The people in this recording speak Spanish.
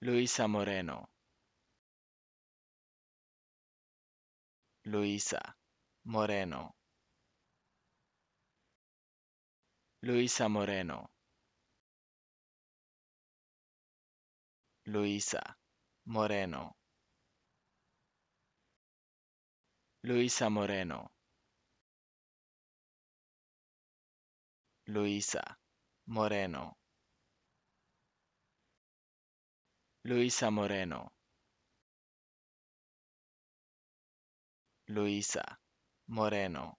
Luisa Moreno. Luisa Moreno. Luisa Moreno. Luisa Moreno. Luisa Moreno. Luisa Moreno. Luisa Moreno. Luisa Moreno.